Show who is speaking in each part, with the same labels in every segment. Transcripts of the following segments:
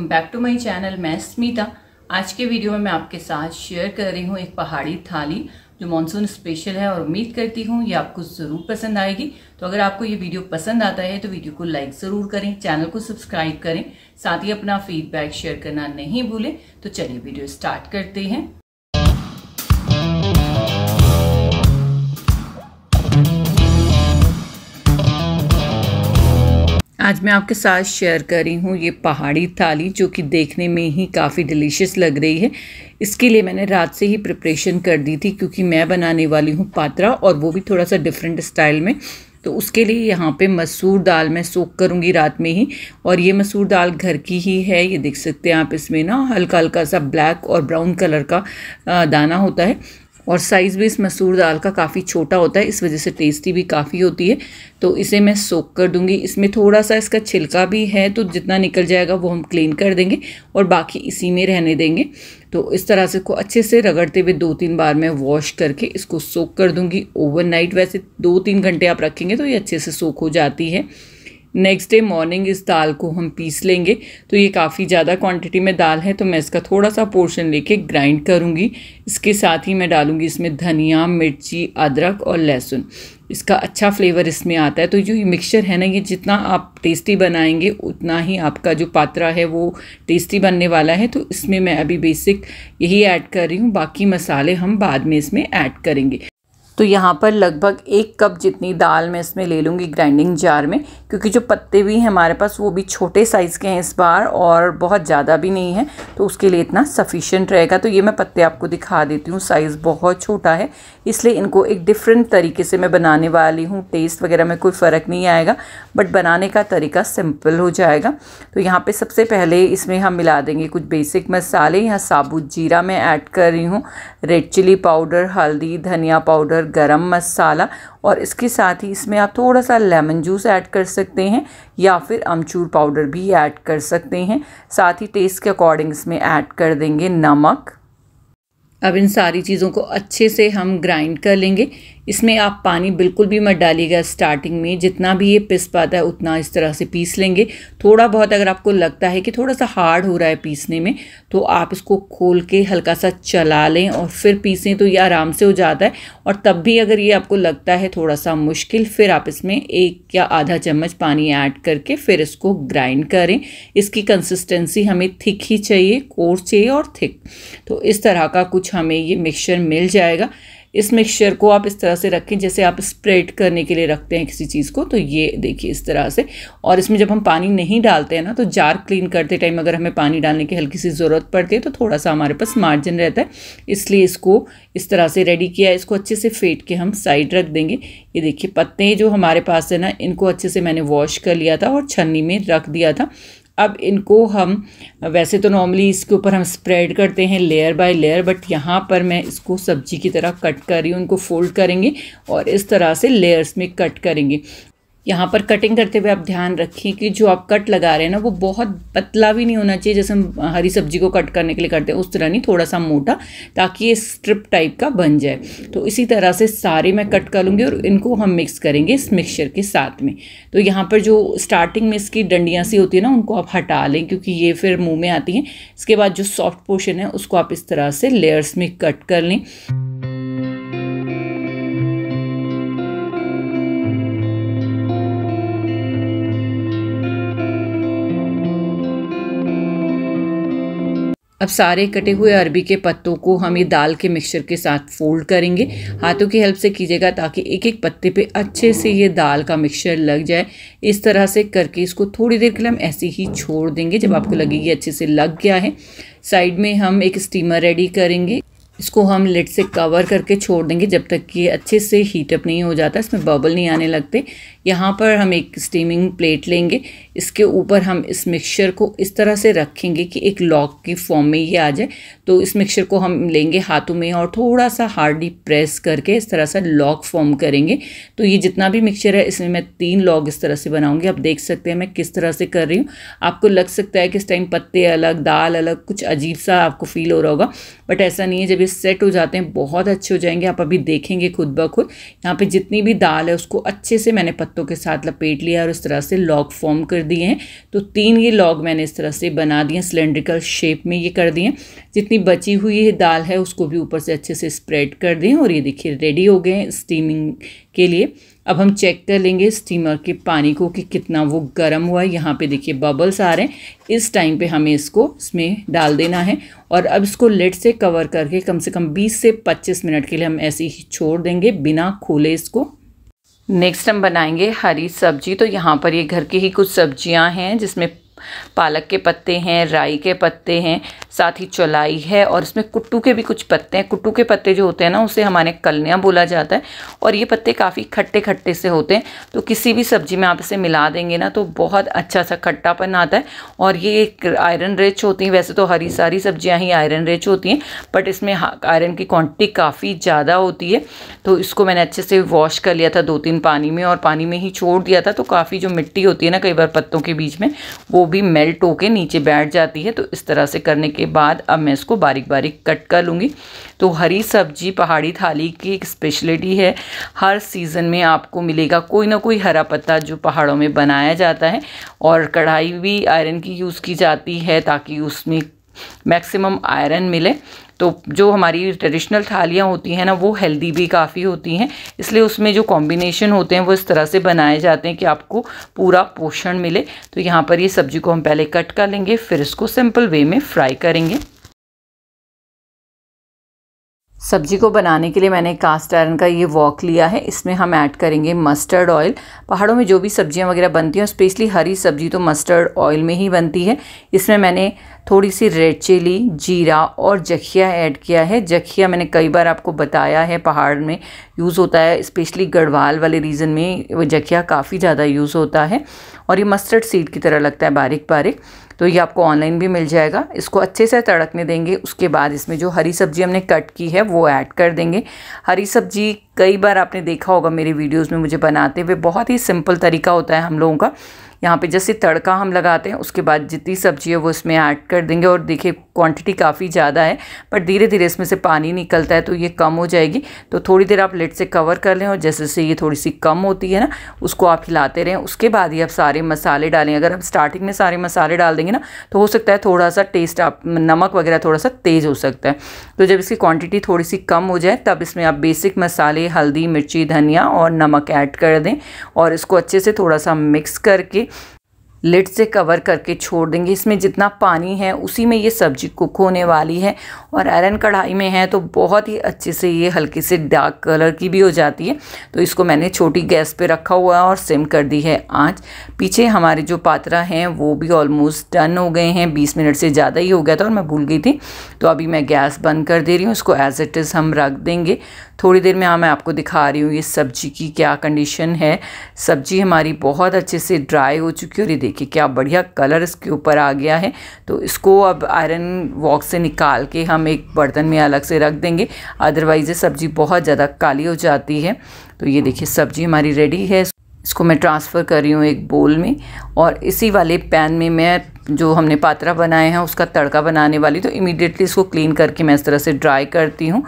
Speaker 1: welcome back to my channel मैं स्मिता आज के वीडियो में मैं आपके साथ शेयर कर रही हूँ एक पहाड़ी थाली जो मॉनसून स्पेशल है और उम्मीद करती हूँ ये आपको ज़रूर पसंद आएगी तो अगर आपको ये वीडियो पसंद आता है तो वीडियो को लाइक ज़रूर करें चैनल को सब्सक्राइब करें साथ ही अपना फीडबैक शेयर करना नहीं भूलें तो चलिए वीडियो स्टार्ट करते हैं आज मैं आपके साथ शेयर कर रही हूँ ये पहाड़ी थाली जो कि देखने में ही काफ़ी डिलीशियस लग रही है इसके लिए मैंने रात से ही प्रिपरेशन कर दी थी क्योंकि मैं बनाने वाली हूँ पात्रा और वो भी थोड़ा सा डिफरेंट स्टाइल में तो उसके लिए यहाँ पे मसूर दाल मैं सोख करूँगी रात में ही और ये मसूर दाल घर की ही है ये देख सकते हैं आप इसमें ना हल्का हल्का सा ब्लैक और ब्राउन कलर का दाना होता है और साइज़ भी इस मसूर दाल का काफ़ी छोटा होता है इस वजह से टेस्टी भी काफ़ी होती है तो इसे मैं सोक कर दूंगी इसमें थोड़ा सा इसका छिलका भी है तो जितना निकल जाएगा वो हम क्लीन कर देंगे और बाकी इसी में रहने देंगे तो इस तरह से को अच्छे से रगड़ते हुए दो तीन बार मैं वॉश करके इसको सोक कर दूँगी ओवर वैसे दो तीन घंटे आप रखेंगे तो ये अच्छे से सोक हो जाती है नेक्स्ट डे मॉर्निंग इस दाल को हम पीस लेंगे तो ये काफ़ी ज़्यादा क्वांटिटी में दाल है तो मैं इसका थोड़ा सा पोर्शन लेके ग्राइंड करूँगी इसके साथ ही मैं डालूँगी इसमें धनिया मिर्ची अदरक और लहसुन इसका अच्छा फ्लेवर इसमें आता है तो जो ये मिक्सचर है ना ये जितना आप टेस्टी बनाएंगे उतना ही आपका जो पात्रा है वो टेस्टी बनने वाला है तो इसमें मैं अभी बेसिक यही ऐड कर रही हूँ बाकी मसाले हम बाद में इसमें ऐड करेंगे तो यहाँ पर लगभग एक कप जितनी दाल मैं इसमें ले लूँगी ग्राइंडिंग जार में क्योंकि जो पत्ते भी हैं हमारे पास वो भी छोटे साइज़ के हैं इस बार और बहुत ज़्यादा भी नहीं है तो उसके लिए इतना सफिशेंट रहेगा तो ये मैं पत्ते आपको दिखा देती हूँ साइज़ बहुत छोटा है इसलिए इनको एक डिफरेंट तरीके से मैं बनाने वाली हूँ टेस्ट वगैरह में कोई फ़र्क नहीं आएगा बट बनाने का तरीका सिंपल हो जाएगा तो यहाँ पर सबसे पहले इसमें हम मिला देंगे कुछ बेसिक मसाले यहाँ साबुत जीरा मैं ऐड कर रही हूँ रेड चिली पाउडर हल्दी धनिया पाउडर गरम मसाला और इसके साथ ही इसमें आप थोड़ा सा लेमन जूस ऐड कर सकते हैं या फिर अमचूर पाउडर भी ऐड कर सकते हैं साथ ही टेस्ट के अकॉर्डिंग इसमें ऐड कर देंगे नमक अब इन सारी चीज़ों को अच्छे से हम ग्राइंड कर लेंगे इसमें आप पानी बिल्कुल भी मत डालिएगा स्टार्टिंग में जितना भी ये पिस पाता है उतना इस तरह से पीस लेंगे थोड़ा बहुत अगर आपको लगता है कि थोड़ा सा हार्ड हो रहा है पीसने में तो आप इसको खोल के हल्का सा चला लें और फिर पीसें तो ये आराम से हो जाता है और तब भी अगर ये आपको लगता है थोड़ा सा मुश्किल फिर आप इसमें एक या आधा चम्मच पानी ऐड करके फिर इसको ग्राइंड करें इसकी कंसिस्टेंसी हमें थिक ही चाहिए कोर्स चाहिए और थिक तो इस तरह का कुछ कुछ हमें ये मिक्सचर मिल जाएगा इस मिक्सचर को आप इस तरह से रखें जैसे आप स्प्रेड करने के लिए रखते हैं किसी चीज़ को तो ये देखिए इस तरह से और इसमें जब हम पानी नहीं डालते हैं ना तो जार क्लीन करते टाइम अगर हमें पानी डालने की हल्की सी ज़रूरत पड़ती है तो थोड़ा सा हमारे पास मार्जिन रहता है इसलिए इसको इस तरह से रेडी किया इसको अच्छे से फेंट के हम साइड रख देंगे ये देखिए पत्ते जो हमारे पास है ना इनको अच्छे से मैंने वॉश कर लिया था और छन्नी में रख दिया था अब इनको हम वैसे तो नॉर्मली इसके ऊपर हम स्प्रेड करते हैं लेयर बाय लेयर बट यहाँ पर मैं इसको सब्जी की तरह कट कर रही हूँ उनको फोल्ड करेंगे और इस तरह से लेयर्स में कट करेंगे यहाँ पर कटिंग करते हुए आप ध्यान रखें कि जो आप कट लगा रहे हैं ना वो बहुत पतला भी नहीं होना चाहिए जैसे हम हरी सब्जी को कट करने के लिए करते हैं उस तरह नहीं थोड़ा सा मोटा ताकि ये स्ट्रिप टाइप का बन जाए तो इसी तरह से सारे मैं कट कर लूँगी और इनको हम मिक्स करेंगे इस मिक्सचर के साथ में तो यहाँ पर जो स्टार्टिंग में इसकी डंडियाँ सी होती है ना उनको आप हटा लें क्योंकि ये फिर मुँह में आती हैं इसके बाद जो सॉफ्ट पोर्शन है उसको आप इस तरह से लेयर्स में कट कर लें अब सारे कटे हुए अरबी के पत्तों को हम ये दाल के मिक्सचर के साथ फोल्ड करेंगे हाथों की हेल्प से कीजिएगा ताकि एक एक पत्ते पे अच्छे से ये दाल का मिक्सचर लग जाए इस तरह से करके इसको थोड़ी देर के लिए हम ऐसे ही छोड़ देंगे जब आपको लगेगी अच्छे से लग गया है साइड में हम एक स्टीमर रेडी करेंगे इसको हम लेट से कवर करके छोड़ देंगे जब तक कि अच्छे से हीटअप नहीं हो जाता इसमें बबल नहीं आने लगते यहाँ पर हम एक स्टीमिंग प्लेट लेंगे इसके ऊपर हम इस मिक्सचर को इस तरह से रखेंगे कि एक लॉक की फॉर्म में ये आ जाए तो इस मिक्सचर को हम लेंगे हाथों में और थोड़ा सा हार्डली प्रेस करके इस तरह से लॉक फॉर्म करेंगे तो ये जितना भी मिक्सचर है इसमें मैं तीन लॉक इस तरह से बनाऊँगी आप देख सकते हैं मैं किस तरह से कर रही हूँ आपको लग सकता है कि इस टाइम पत्ते अलग दाल अलग कुछ अजीब सा आपको फील हो रहा होगा बट ऐसा नहीं है जब सेट हो जाते हैं बहुत अच्छे हो जाएंगे आप अभी देखेंगे खुद ब खुद यहाँ पे जितनी भी दाल है उसको अच्छे से मैंने पत्तों के साथ लपेट लिया और इस तरह से लॉग फॉर्म कर दिए हैं तो तीन ये लॉग मैंने इस तरह से बना दिए सिलेंड्रिकल शेप में ये कर दिए जितनी बची हुई दाल है उसको भी ऊपर से अच्छे से स्प्रेड कर दें और ये देखिए रेडी हो गए स्टीमिंग के लिए अब हम चेक कर लेंगे स्टीमर के पानी को कि कितना वो गर्म हुआ है यहाँ पे देखिए बबल्स आ रहे हैं इस टाइम पे हमें इसको इसमें डाल देना है और अब इसको लेट से कवर करके कम से कम 20 से 25 मिनट के लिए हम ऐसे ही छोड़ देंगे बिना खोले इसको नेक्स्ट हम बनाएंगे हरी सब्जी तो यहाँ पर ये घर की ही कुछ सब्जियाँ हैं जिसमें पालक के पत्ते हैं राई के पत्ते हैं साथ ही चौलाई है और इसमें कुट्टू के भी कुछ पत्ते हैं कुट्टू के पत्ते जो होते हैं ना उसे हमारे कलनिया बोला जाता है और ये पत्ते काफ़ी खट्टे खट्टे से होते हैं तो किसी भी सब्जी में आप इसे मिला देंगे ना तो बहुत अच्छा सा खट्टापन आता है और ये आयरन रिच होती हैं वैसे तो हरी सारी सब्जियाँ ही आयरन रिच होती हैं बट इसमें आयरन की क्वान्टिटी काफ़ी ज़्यादा होती है तो इसको मैंने अच्छे से वॉश कर लिया था दो तीन पानी में और पानी में ही छोड़ दिया था तो काफ़ी जो मिट्टी होती है ना कई बार पत्तों के बीच में वो भी मेल्ट होकर नीचे बैठ जाती है तो इस तरह से करने के बाद अब मैं इसको बारीक बारीक कट कर लूँगी तो हरी सब्जी पहाड़ी थाली की एक स्पेशलिटी है हर सीज़न में आपको मिलेगा कोई ना कोई हरा पत्ता जो पहाड़ों में बनाया जाता है और कढ़ाई भी आयरन की यूज़ की जाती है ताकि उसमें मैक्सिमम आयरन मिले तो जो हमारी ट्रेडिशनल थालियाँ होती हैं ना वो हेल्दी भी काफ़ी होती हैं इसलिए उसमें जो कॉम्बिनेशन होते हैं वो इस तरह से बनाए जाते हैं कि आपको पूरा पोषण मिले तो यहाँ पर ये सब्जी को हम पहले कट कर लेंगे फिर इसको सिंपल वे में फ्राई करेंगे सब्जी को बनाने के लिए मैंने कास्ट आयरन का ये वॉक लिया है इसमें हम ऐड करेंगे मस्टर्ड ऑयल पहाड़ों में जो भी सब्जियां वगैरह बनती हैं स्पेशली हरी सब्जी तो मस्टर्ड ऑयल में ही बनती है इसमें मैंने थोड़ी सी रेड चिली जीरा और जखिया ऐड किया है जखिया मैंने कई बार आपको बताया है पहाड़ में यूज़ होता है स्पेशली गढ़वाल वाले रीजन में वो जखिया काफ़ी ज़्यादा यूज़ होता है और ये मस्टर्ड सीड की तरह लगता है बारीक बारीक तो ये आपको ऑनलाइन भी मिल जाएगा इसको अच्छे से तड़कने देंगे उसके बाद इसमें जो हरी सब्जी हमने कट की है वो ऐड कर देंगे हरी सब्जी कई बार आपने देखा होगा मेरे वीडियोज़ में मुझे बनाते हुए बहुत ही सिंपल तरीका होता है हम लोगों का यहाँ पे जैसे तड़का हम लगाते हैं उसके बाद जितनी सब्जी है वो इसमें ऐड कर देंगे और देखिए क्वांटिटी काफ़ी ज़्यादा है पर धीरे धीरे इसमें से पानी निकलता है तो ये कम हो जाएगी तो थोड़ी देर आप लेट से कवर कर लें और जैसे जैसे ये थोड़ी सी कम होती है ना उसको आप हिलाते रहें उसके बाद ही आप सारे मसाले डालें अगर आप स्टार्टिंग में सारे मसाले डाल देंगे ना तो हो सकता है थोड़ा सा टेस्ट आप नमक वगैरह थोड़ा सा तेज़ हो सकता है तो जब इसकी क्वान्टिटी थोड़ी सी कम हो जाए तब इसमें आप बेसिक मसाले हल्दी मिर्ची धनिया और नमक ऐड कर दें और इसको अच्छे से थोड़ा सा मिक्स करके लिड से कवर करके छोड़ देंगे इसमें जितना पानी है उसी में ये सब्जी कुक होने वाली है और आयरन कढ़ाई में है तो बहुत ही अच्छे से ये हल्के से डार्क कलर की भी हो जाती है तो इसको मैंने छोटी गैस पे रखा हुआ है और सिम कर दी है आँच पीछे हमारे जो पात्रा हैं वो भी ऑलमोस्ट डन हो गए हैं बीस मिनट से ज़्यादा ही हो गया था और मैं भूल गई थी तो अभी मैं गैस बंद कर दे रही हूँ उसको एज इट इज़ हम रख देंगे थोड़ी देर में हाँ मैं आपको दिखा रही हूँ ये सब्जी की क्या कंडीशन है सब्जी हमारी बहुत अच्छे से ड्राई हो चुकी है और ये देखिए क्या बढ़िया कलर इसके ऊपर आ गया है तो इसको अब आयरन वॉक से निकाल के हम एक बर्तन में अलग से रख देंगे अदरवाइज़ ये सब्ज़ी बहुत ज़्यादा काली हो जाती है तो ये देखिए सब्ज़ी हमारी रेडी है इसको मैं ट्रांसफ़र कर रही हूँ एक बोल में और इसी वाले पैन में मैं जो हमने पात्रा बनाए हैं उसका तड़का बनाने वाली तो इमीडिएटली इसको क्लीन करके मैं इस तरह से ड्राई करती हूँ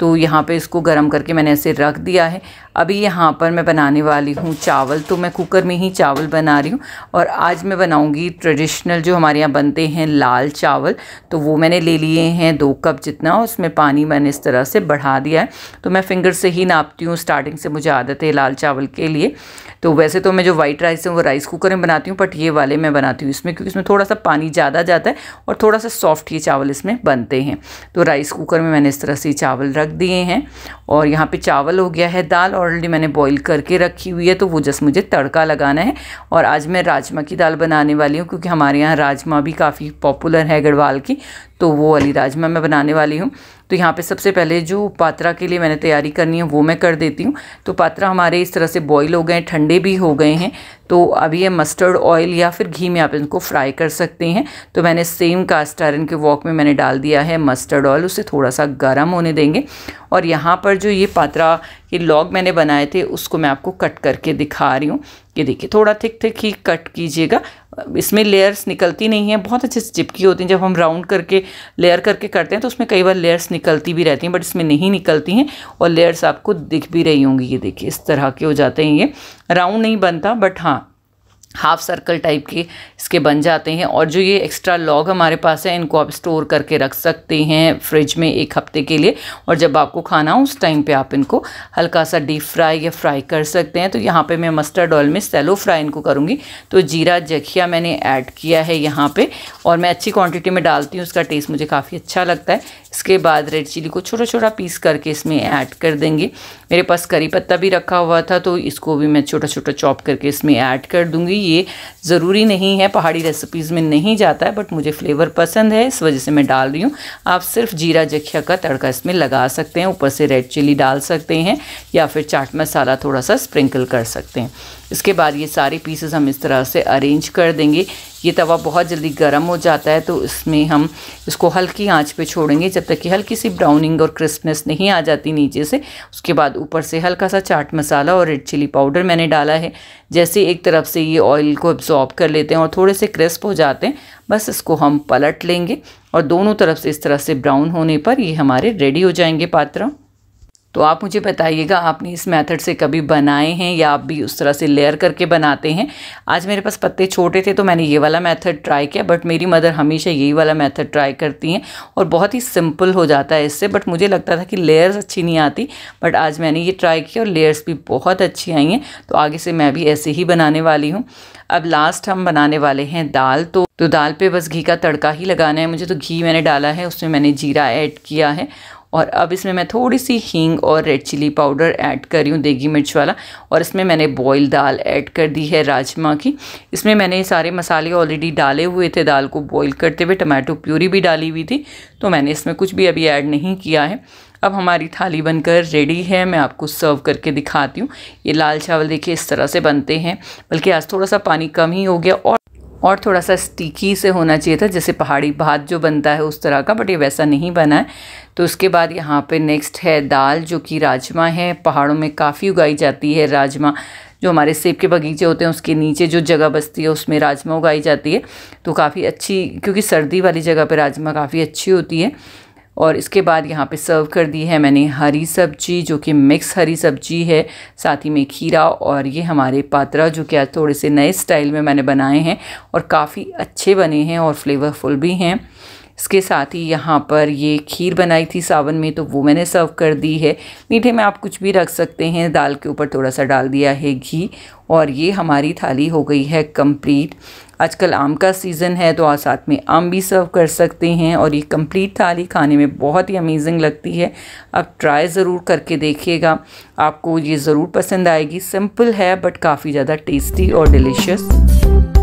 Speaker 1: तो यहाँ पे इसको गर्म करके मैंने ऐसे रख दिया है अभी यहाँ पर मैं बनाने वाली हूँ चावल तो मैं कुकर में ही चावल बना रही हूँ और आज मैं बनाऊँगी ट्रेडिशनल जो हमारे यहाँ बनते हैं लाल चावल तो वो मैंने ले लिए हैं दो कप जितना उसमें पानी मैंने इस तरह से बढ़ा दिया है तो मैं फिंगर से ही नापती हूँ स्टार्टिंग से मुझे आदत है लाल चावल के लिए तो वैसे तो मैं जो वाइट राइस है वो राइस कुकर में बनाती हूँ बट ये वाले मैं बनाती हूँ इसमें क्योंकि इसमें थोड़ा सा पानी ज़्यादा जाता है और थोड़ा सा सॉफ्ट ये चावल इसमें बनते हैं तो राइस कुकर में मैंने इस तरह से चावल रख रख दिए हैं और यहाँ पे चावल हो गया है दाल ऑलरेडी मैंने बॉईल करके रखी हुई है तो वो जस्ट मुझे तड़का लगाना है और आज मैं राजमा की दाल बनाने वाली हूँ क्योंकि हमारे यहाँ राजमा भी काफ़ी पॉपुलर है गढ़वाल की तो वो वाली राजमा मैं बनाने वाली हूँ तो यहाँ पे सबसे पहले जो पात्रा के लिए मैंने तैयारी करनी है वो मैं कर देती हूँ तो पात्रा हमारे इस तरह से बॉईल हो गए ठंडे भी हो गए हैं तो अभी ये मस्टर्ड ऑयल या फिर घी में आप इनको फ्राई कर सकते हैं तो मैंने सेम कास्ट आयरन के वॉक में मैंने डाल दिया है मस्टर्ड ऑयल उसे थोड़ा सा गर्म होने देंगे और यहाँ पर जो ये पात्रा ये लॉग मैंने बनाए थे उसको मैं आपको कट करके दिखा रही हूँ ये देखिए थोड़ा थिक थिक ही कट कीजिएगा इसमें लेयर्स निकलती नहीं है बहुत अच्छे से चिपकी होती हैं जब हम राउंड करके लेयर करके करते हैं तो उसमें कई बार लेयर्स निकलती भी रहती हैं बट इसमें नहीं निकलती हैं और लेयर्स आपको दिख भी रही होंगी ये देखिए इस तरह के हो जाते हैं ये राउंड नहीं बनता बट हाँ हाफ सर्कल टाइप के इसके बन जाते हैं और जो ये एक्स्ट्रा लॉग हमारे पास है इनको आप स्टोर करके रख सकते हैं फ्रिज में एक हफ्ते के लिए और जब आपको खाना हो उस टाइम पे आप इनको हल्का सा डीप फ्राई या फ्राई कर सकते हैं तो यहाँ पे मैं मस्टर्ड ऑयल में सेलो फ्राई इनको करूँगी तो जीरा जखिया मैंने ऐड किया है यहाँ पर और मैं अच्छी क्वान्टिटी में डालती हूँ उसका टेस्ट मुझे काफ़ी अच्छा लगता है इसके बाद रेड चिली को छोटा छोटा पीस करके इसमें ऐड कर देंगे मेरे पास करी पत्ता भी रखा हुआ था तो इसको भी मैं छोटा छोटा चॉप करके इसमें ऐड कर दूँगी ये ज़रूरी नहीं है पहाड़ी रेसिपीज़ में नहीं जाता है बट मुझे फ्लेवर पसंद है इस वजह से मैं डाल रही हूँ आप सिर्फ जीरा जखिया का तड़का इसमें लगा सकते हैं ऊपर से रेड चिली डाल सकते हैं या फिर चाट मसाला थोड़ा सा स्प्रिंकल कर सकते हैं इसके बाद ये सारे पीसेस हम इस तरह से अरेंज कर देंगे ये तवा बहुत जल्दी गर्म हो जाता है तो इसमें हम इसको हल्की आंच पे छोड़ेंगे जब तक कि हल्की सी ब्राउनिंग और क्रिस्पनेस नहीं आ जाती नीचे से उसके बाद ऊपर से हल्का सा चाट मसाला और रेड चिली पाउडर मैंने डाला है जैसे एक तरफ से ये ऑयल को एब्जॉर्ब कर लेते हैं और थोड़े से क्रिस्प हो जाते हैं बस इसको हम पलट लेंगे और दोनों तरफ से इस तरह से ब्राउन होने पर ये हमारे रेडी हो जाएंगे पात्र तो आप मुझे बताइएगा आपने इस मेथड से कभी बनाए हैं या आप भी उस तरह से लेयर करके बनाते हैं आज मेरे पास पत्ते छोटे थे तो मैंने ये वाला मेथड ट्राई किया बट मेरी मदर हमेशा यही वाला मेथड ट्राई करती हैं और बहुत ही सिंपल हो जाता है इससे बट मुझे लगता था कि लेयर्स अच्छी नहीं आती बट आज मैंने ये ट्राई किया और लेयर्स भी बहुत अच्छी आई हैं तो आगे से मैं भी ऐसे ही बनाने वाली हूँ अब लास्ट हम बनाने वाले हैं दाल तो तो दाल पे बस घी का तड़का ही लगाना है मुझे तो घी मैंने डाला है उसमें मैंने जीरा ऐड किया है और अब इसमें मैं थोड़ी सी हींग और रेड चिली पाउडर ऐड कर रही हूँ देगी मिर्च वाला और इसमें मैंने बॉयल दाल ऐड कर दी है राजमा की इसमें मैंने सारे मसाले ऑलरेडी डाले हुए थे दाल को बॉयल करते हुए टमाटो प्यूरी भी डाली हुई थी तो मैंने इसमें कुछ भी अभी ऐड नहीं किया है अब हमारी थाली बनकर रेडी है मैं आपको सर्व करके दिखाती हूँ ये लाल चावल देखिए इस तरह से बनते हैं बल्कि आज थोड़ा सा पानी कम ही हो गया और और थोड़ा सा स्टिकी से होना चाहिए था जैसे पहाड़ी भात जो बनता है उस तरह का बट ये वैसा नहीं बना है तो उसके बाद यहाँ पे नेक्स्ट है दाल जो कि राजमा है पहाड़ों में काफ़ी उगाई जाती है राजमा जो हमारे सेब के बगीचे होते हैं उसके नीचे जो जगह बसती है उसमें राजमा उगाई जाती है तो काफ़ी अच्छी क्योंकि सर्दी वाली जगह पर राजमा काफ़ी अच्छी होती है और इसके बाद यहाँ पे सर्व कर दी है मैंने हरी सब्जी जो कि मिक्स हरी सब्जी है साथ ही में खीरा और ये हमारे पात्रा जो कि आज थोड़े से नए स्टाइल में मैंने बनाए हैं और काफ़ी अच्छे बने हैं और फ्लेवरफुल भी हैं इसके साथ ही यहाँ पर ये खीर बनाई थी सावन में तो वो मैंने सर्व कर दी है मीठे में आप कुछ भी रख सकते हैं दाल के ऊपर थोड़ा सा डाल दिया है घी और ये हमारी थाली हो गई है कंप्लीट आजकल आम का सीज़न है तो आप साथ में आम भी सर्व कर सकते हैं और ये कंप्लीट थाली खाने में बहुत ही अमेजिंग लगती है आप ट्राई ज़रूर करके देखिएगा आपको ये ज़रूर पसंद आएगी सिंपल है बट काफ़ी ज़्यादा टेस्टी और डिलीशियस